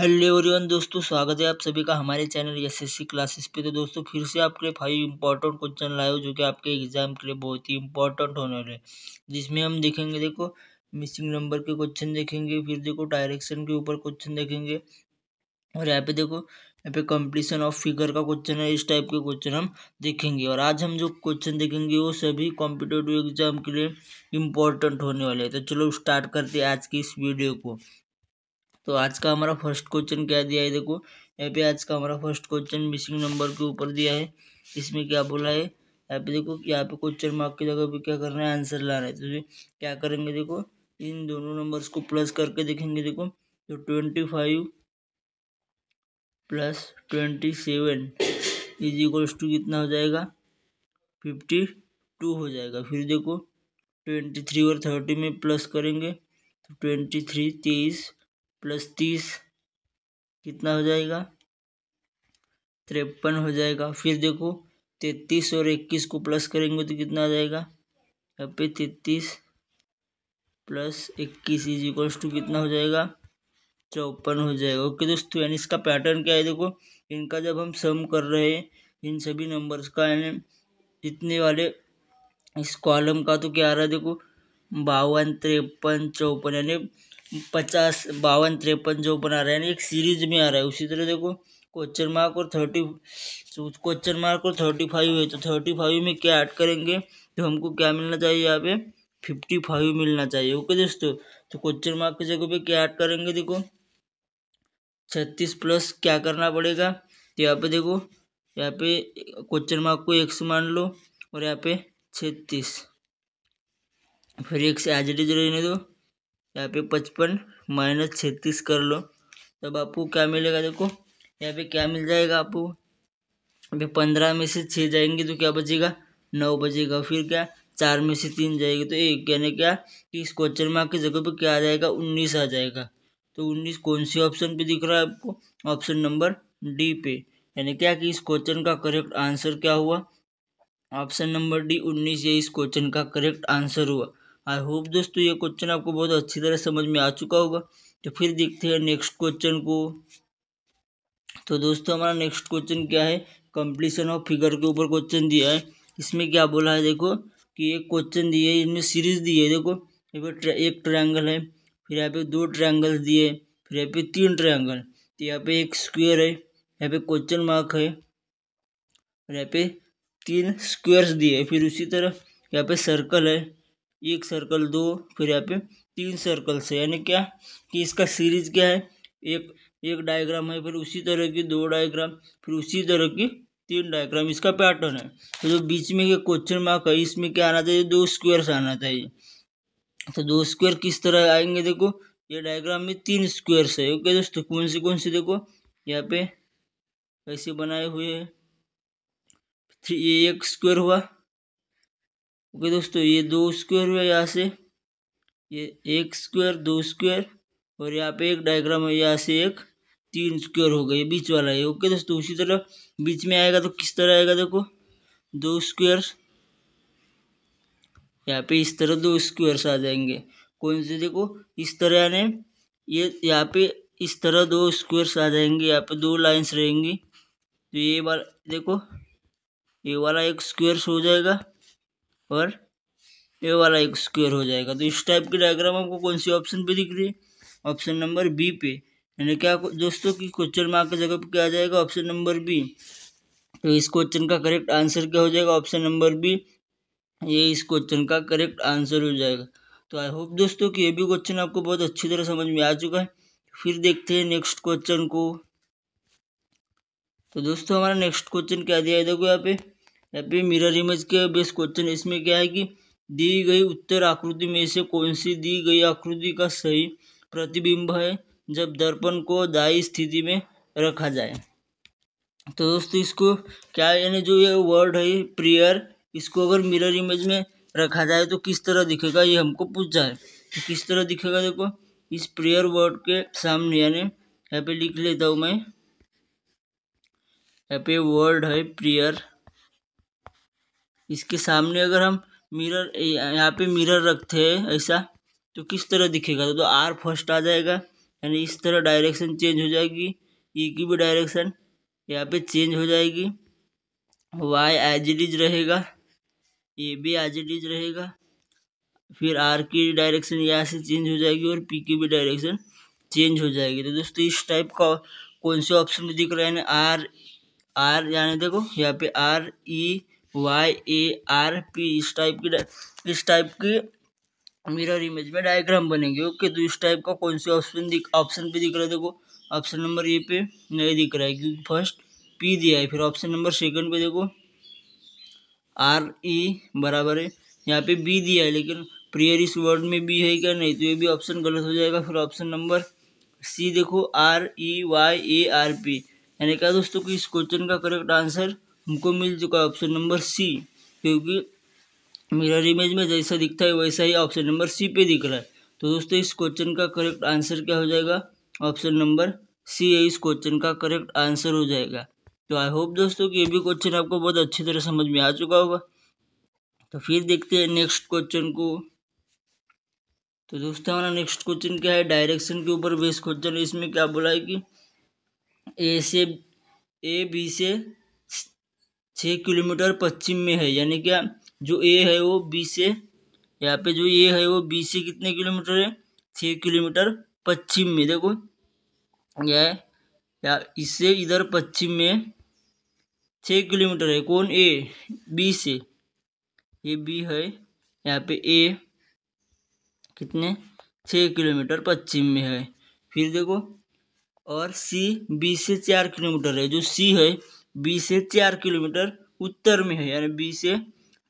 hello everyone दोस्तों स्वागत है आप सभी का हमारे channel S S C classes पे तो दोस्तों फिर से आपके लिए फाइव इंपॉर्टेंट क्वेश्चन लाए हो जो कि आपके एग्जाम के लिए बहुत ही इंपॉर्टेंट होने वाले हैं जिसमें हम देखेंगे देखो मिसिंग नंबर के क्वेश्चन देखेंगे फिर देखो डायरेक्शन के ऊपर क्वेश्चन देखेंगे और यहाँ पे देखो यहाँ पे कंप्लीसन ऑफ फिगर का क्वेश्चन है इस टाइप के क्वेश्चन हम देखेंगे और आज हम जो क्वेश्चन देखेंगे वो सभी कॉम्पिटेटिव एग्जाम के लिए इम्पोर्टेंट होने वाले हैं तो चलो स्टार्ट करते हैं आज की इस वीडियो को तो आज का हमारा फर्स्ट क्वेश्चन क्या दिया है देखो यहाँ पे आज का हमारा फर्स्ट क्वेश्चन मिसिंग नंबर के ऊपर दिया है इसमें क्या बोला है यहाँ पे देखो यहाँ पे क्वेश्चन मार्क की जगह पे क्या करना है आंसर ला रहे हैं तो क्या करेंगे देखो इन दोनों नंबर्स को प्लस करके देखेंगे देखो तो twenty five plus twenty seven is equals to कितना हो जाएगा फिफ्टी टू हो जाएगा फिर देखो ट्वेंटी थ्री और थर्टी में प्लस करेंगे तो ट्वेंटी थ्री तेईस प्लस तीस कितना हो जाएगा तिरपन हो जाएगा फिर देखो तैतीस और इक्कीस को प्लस करेंगे तो कितना आ जाएगा यहाँ पे तैतीस प्लस इक्कीस इज इक्वल्स टू कितना हो जाएगा चौपन हो जाएगा ओके दोस्तों यानी इसका पैटर्न क्या है देखो इनका जब हम सम कर रहे हैं इन सभी नंबर्स का यानी जितने वाले इस कॉलम का तो क्या आ रहा है देखो बावन तिरपन चौपन यानी पचास बावन तिरपन जो बना रहे हैं एक सीरीज में आ रहा है उसी तरह देखो क्वेश्चन मार्क और थर्टी क्वेश्चन मार्क और थर्टी फाइव है तो थर्टी फाइव में क्या ऐड करेंगे तो हमको क्या मिलना चाहिए यहाँ पे फिफ्टी फाइव मिलना चाहिए ओके दोस्तों तो क्वेश्चन मार्क की जगह पे क्या ऐड करेंगे देखो छत्तीस प्लस क्या करना पड़ेगा तो यहाँ पे देखो यहाँ पे क्वेश्चन मार्क को एक मान लो और यहाँ पे छत्तीस फिर एक से एज इट इज रहने दो यहाँ पे पचपन माइनस छत्तीस कर लो तब आपको क्या मिलेगा देखो यहाँ पे क्या मिल जाएगा आपको अभी पंद्रह में से छः जाएंगे तो क्या बचेगा नौ बचेगा फिर क्या चार में से तीन जाएगी तो एक यानी क्या कि इस क्वेश्चन मार्क की जगह पे क्या आ जाएगा उन्नीस आ जाएगा तो उन्नीस कौन से ऑप्शन पे दिख रहा है आपको ऑप्शन नंबर डी पे यानी क्या कि इस क्वेश्चन का करेक्ट आंसर क्या हुआ ऑप्शन नंबर डी उन्नीस ये इस क्वेश्चन का करेक्ट आंसर हुआ आई होप दोस्तों ये क्वेश्चन आपको बहुत अच्छी तरह समझ में आ चुका होगा तो फिर देखते हैं नेक्स्ट क्वेश्चन को तो दोस्तों हमारा नेक्स्ट क्वेश्चन क्या है कंप्लीसन ऑफ फिगर के ऊपर क्वेश्चन दिया है इसमें क्या बोला है देखो कि एक क्वेश्चन दिए इनमें सीरीज दी है देखो यहाँ एक ट्रायंगल है फिर यहाँ पे दो ट्रायंगल दिए फिर यहाँ पे तीन ट्रायंगल तो यहाँ पे एक स्क्वायर है यहाँ पे क्वेश्चन मार्क है और यहाँ पे तीन स्क्वायर्स दिए फिर उसी तरह यहाँ पे सर्कल है एक सर्कल दो फिर यहाँ पे तीन सर्कल्स है यानी क्या कि इसका सीरीज क्या है एक एक डायग्राम है फिर उसी तरह की दो डायग्राम फिर उसी तरह की तीन डायग्राम इसका पैटर्न है तो जो बीच में ये क्वेश्चन मार्क है इसमें क्या आना चाहिए दो स्क्वेयर आना चाहिए तो दो स्क्वेयर किस तरह आएंगे देखो ये डायग्राम में तीन स्क्वायर्स है ओके दोस्तों कौन से कौन से देखो यहाँ पे ऐसे बनाए हुए है ये एक स्क्वायर हुआ ओके दोस्तों ये दो स्क्वायर हुए यहाँ से ये एक स्क्वायर दो स्क्वायर और यहाँ पे एक डायग्राम है यहाँ से एक तीन स्क्वायर हो गए बीच वाला है ओके दोस्तों उसी तरह बीच में आएगा तो किस तरह आएगा देखो दो स्क्वायर यहाँ पे इस तरह दो स्क्वायर्स आ जाएंगे कौन से देखो इस तरह यानी ये यहाँ पे इस तरह दो स्क्वायर्स आ जाएंगे यहाँ पे दो लाइंस रहेंगी तो ये वाला देखो ये वाला एक स्क्वायर्स हो जाएगा और ये वाला एक स्क्वेयर हो जाएगा तो इस टाइप के डायग्राम आपको कौन सी ऑप्शन पे दिख रही है ऑप्शन नंबर बी पे यानी क्या दोस्तों की क्वेश्चन मार्क की जगह पे क्या आ जाएगा ऑप्शन नंबर बी तो इस क्वेश्चन का करेक्ट आंसर क्या हो जाएगा ऑप्शन नंबर बी ये इस क्वेश्चन का करेक्ट आंसर हो जाएगा तो आई होप दोस्तों कि ये भी क्वेश्चन आपको बहुत अच्छी तरह समझ में आ चुका है फिर देखते हैं नेक्स्ट क्वेश्चन को तो दोस्तों हमारा नेक्स्ट क्वेश्चन क्या दिया है देखो यहाँ पे यहाँ मिरर इमेज के बेस्ट क्वेश्चन इसमें क्या है कि दी गई उत्तर आकृति में से कौन सी दी गई आकृति का सही प्रतिबिंब है जब दर्पण को दायी स्थिति में रखा जाए तो दोस्तों इसको क्या यानी जो ये वर्ड है प्रेयर इसको अगर मिरर इमेज में रखा जाए तो किस तरह दिखेगा ये हमको पूछा है तो किस तरह दिखेगा देखो इस प्रेयर वर्ड के सामने यानी यहाँ पे लिख लेता हूँ मैं यहाँ पे वर्ड है प्रेयर इसके सामने अगर हम मिरर यहाँ पे मिरर रखते हैं ऐसा तो किस तरह दिखेगा तो आर तो फर्स्ट आ जाएगा यानी इस तरह डायरेक्शन चेंज हो जाएगी ई की भी डायरेक्शन यहाँ पे चेंज हो जाएगी वाई एज इट इज रहेगा ए भी एज इट इज रहेगा फिर आर की डायरेक्शन यहाँ से चेंज हो जाएगी और पी की भी डायरेक्शन चेंज हो जाएगी तो दोस्तों इस टाइप का कौन से ऑप्शन दिख रहे हैं आर आर यानी देखो यहाँ पे R E e, Y A R P इस टाइप की इस टाइप की मिरर इमेज में डायग्राम बनेंगे ओके तो इस टाइप का कौन से ऑप्शन दिख ऑप्शन पे दिख रहा है देखो ऑप्शन नंबर ए पे नहीं दिख रहा है क्योंकि फर्स्ट पी दिया है फिर ऑप्शन नंबर सेकंड पे देखो आर ई e, बराबर है यहाँ पे बी दिया है लेकिन प्रियर इस वर्ड में बी है क्या नहीं तो ये भी ऑप्शन गलत हो जाएगा फिर ऑप्शन नंबर सी देखो R E Y A R P यानी क्या दोस्तों कि इस क्वेश्चन का करेक्ट आंसर हमको मिल चुका ऑप्शन नंबर सी क्योंकि मिरर इमेज में जैसा दिखता है वैसा ही ऑप्शन नंबर सी पे दिख रहा है तो दोस्तों इस क्वेश्चन का करेक्ट आंसर क्या हो जाएगा ऑप्शन नंबर सी है इस क्वेश्चन का करेक्ट आंसर हो जाएगा तो आई होप दोस्तों कि ये भी क्वेश्चन आपको बहुत अच्छी तरह समझ में आ चुका होगा तो फिर देखते हैं नेक्स्ट क्वेश्चन को तो दोस्तों हमारा नेक्स्ट क्वेश्चन क्या है डायरेक्शन के ऊपर बेस्ट क्वेश्चन इसमें क्या बोला है कि ए से ए बी से छः किलोमीटर पश्चिम में है यानी क्या जो ए है वो बी से यहाँ पे जो ये है वो बी से कितने किलोमीटर है छः किलोमीटर पश्चिम में देखो यह है या इससे इधर पश्चिम में छः किलोमीटर है कौन ए बी से ये बी है यहाँ पे ए कितने छः किलोमीटर पश्चिम में है फिर देखो और सी बी से चार किलोमीटर है जो सी है बी से चार किलोमीटर उत्तर में है यानी बी से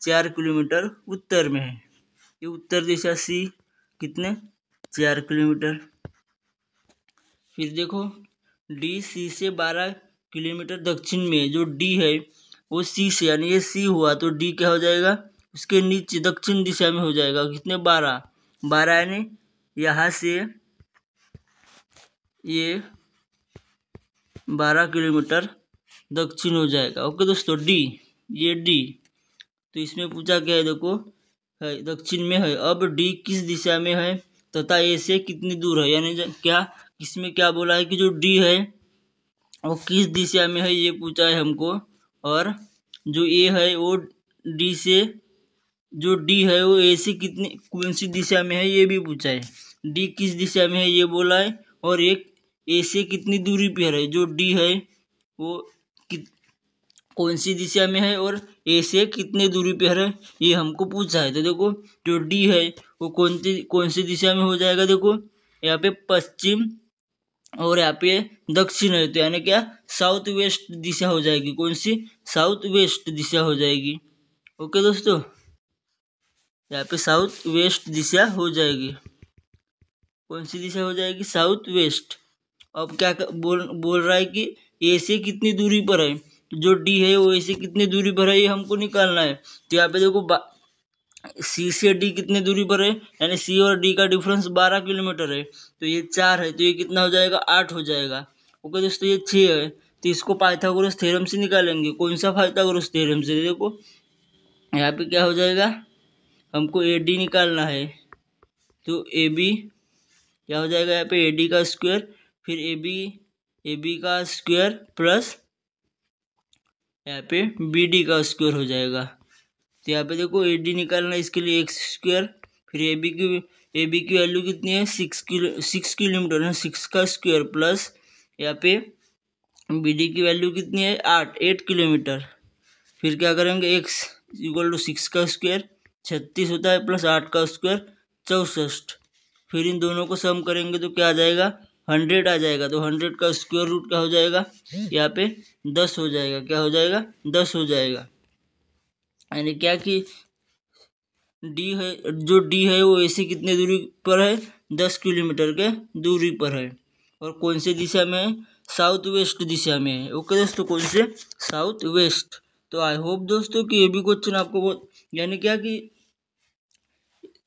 चार किलोमीटर उत्तर में है ये उत्तर दिशा सी कितने चार किलोमीटर फिर देखो डी सी से बारह किलोमीटर दक्षिण में है जो डी है वो सी से यानी ये सी हुआ तो डी क्या हो जाएगा उसके नीचे दक्षिण दिशा में हो जाएगा कितने बारह बारह यानी यहाँ से ये बारह किलोमीटर दक्षिण हो जाएगा ओके दोस्तों डी ये डी तो इसमें पूछा गया है देखो है दक्षिण में है अब डी किस दिशा में है तथा ए से कितनी दूर है यानी क्या इसमें क्या बोला है कि जो डी है वो किस दिशा में है ये पूछा है हमको और जो ए है वो डी से जो डी है वो ए से कितनी कौन सी दिशा में है ये भी पूछा है डी किस दिशा में है ये बोला है और एक ए से कितनी दूरी पर है जो डी है वो कौन सी दिशा में है और ए से कितने दूरी पे है ये हमको पूछा है तो देखो जो डी है वो कौन सी कौन सी दिशा में हो जाएगा देखो यहाँ पे पश्चिम और यहाँ पे दक्षिण है तो यानी क्या साउथ वेस्ट दिशा हो जाएगी कौन सी साउथ वेस्ट दिशा हो जाएगी ओके दोस्तों यहाँ पे साउथ वेस्ट दिशा हो जाएगी कौन सी दिशा हो जाएगी साउथ वेस्ट अब क्या बोल बोल रहा है कि ए से कितनी दूरी पर है जो डी है वो ऐसे कितनी दूरी पर है ये हमको निकालना है तो यहाँ पे देखो सी से डी कितनी दूरी पर है यानी सी और डी का डिफरेंस बारह किलोमीटर है तो ये चार है तो ये कितना हो जाएगा आठ हो जाएगा ओके दोस्तों ये छः है तो इसको पाइथागोरस थेरम से निकालेंगे कौन सा पाइथागोरस थेरम से देखो यहाँ पे क्या हो जाएगा हमको ए डी निकालना है तो ए बी क्या हो जाएगा यहाँ पे ए डी का स्क्वायर फिर ए बी ए बी का स्क्वायर प्लस यहाँ पे बी डी का स्क्वायर हो जाएगा तो यहाँ पे देखो ए डी निकालना इसके लिए एक्स स्क्वायर फिर ए बी की ए बी की वैल्यू कितनी है सिक्स किलो सिक्स किलोमीटर है सिक्स का स्क्वायर प्लस यहाँ पे बी डी की वैल्यू कितनी है आठ एट किलोमीटर फिर क्या करेंगे एक्स इक्वल टू सिक्स का स्क्वायर छत्तीस होता है प्लस आठ का स्क्वायर चौसठ फिर इन दोनों को सम करेंगे तो क्या आ जाएगा हंड्रेड आ जाएगा तो हंड्रेड का स्क्वायर रूट क्या हो जाएगा यहाँ पे दस हो जाएगा क्या हो जाएगा दस हो जाएगा यानी क्या कि डी है जो डी है वो ऐसे कितने दूरी पर है दस किलोमीटर के दूरी पर है और कौन से दिशा में है साउथ वेस्ट दिशा में है ओके दोस्तों कौन से साउथ वेस्ट तो आई होप दोस्तों कि ये भी क्वेश्चन आपको बहुत यानी क्या कि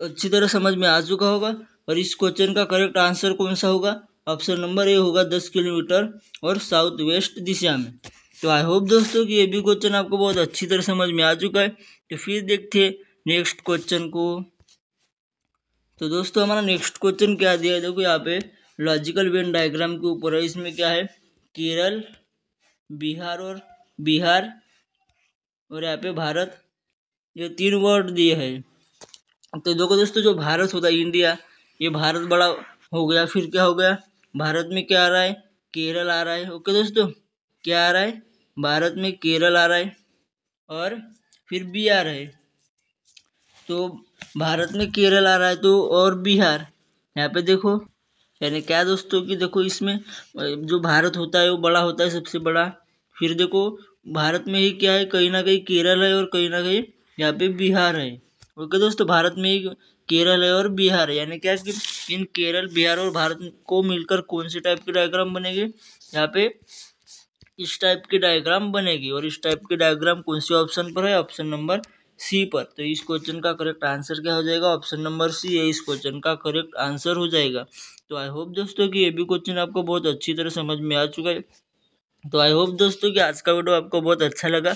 अच्छी तरह समझ में आ चुका होगा और इस क्वेश्चन का करेक्ट आंसर कौन सा होगा ऑप्शन नंबर ए होगा दस किलोमीटर और साउथ वेस्ट दिशा में तो आई होप दोस्तों कि ये भी क्वेश्चन आपको बहुत अच्छी तरह समझ में आ चुका है तो फिर देखते हैं नेक्स्ट क्वेश्चन को तो दोस्तों हमारा नेक्स्ट क्वेश्चन क्या दिया है देखो यहाँ पे लॉजिकल वेन डायग्राम के ऊपर है इसमें क्या है केरल बिहार और बिहार और यहाँ पे भारत ये तीन वर्ड दिए है तो देखो दोस्तों जो भारत होता है इंडिया ये भारत बड़ा हो गया फिर क्या हो गया भारत में क्या आ रहा है केरल आ रहा है ओके दोस्तों क्या आ रहा है भारत में केरल आ रहा है और फिर बिहार है तो भारत में केरल आ रहा है तो और बिहार यहाँ पे देखो यानी क्या दोस्तों कि देखो इसमें जो भारत होता है वो बड़ा होता है सबसे बड़ा फिर देखो भारत में ही क्या है कहीं ना कहीं केरल है और कहीं ना कहीं यहाँ पे बिहार है ओके दोस्तों भारत में ही केरल है और बिहार यानी क्या कि इन केरल बिहार और भारत को मिलकर कौन से टाइप के डायग्राम बनेगी यहाँ पे इस टाइप की डायग्राम बनेगी और इस टाइप की डायग्राम कौन से ऑप्शन पर है ऑप्शन नंबर सी पर तो इस क्वेश्चन का करेक्ट आंसर क्या हो जाएगा ऑप्शन नंबर सी है इस क्वेश्चन का करेक्ट आंसर हो जाएगा तो आई होप दोस्तों कि ये भी क्वेश्चन आपको बहुत अच्छी तरह समझ में आ चुका है तो आई होप दोस्तों कि आज का वीडियो आपको बहुत अच्छा लगा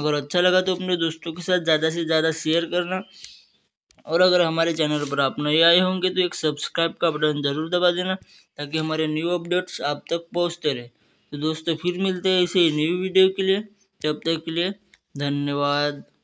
अगर अच्छा लगा तो अपने दोस्तों के साथ ज़्यादा से ज़्यादा शेयर करना और अगर हमारे चैनल पर आप नए आए होंगे तो एक सब्सक्राइब का बटन ज़रूर दबा देना ताकि हमारे न्यू अपडेट्स आप तक पहुँचते रहे तो दोस्तों फिर मिलते हैं ही न्यू वीडियो के लिए तब तक के लिए धन्यवाद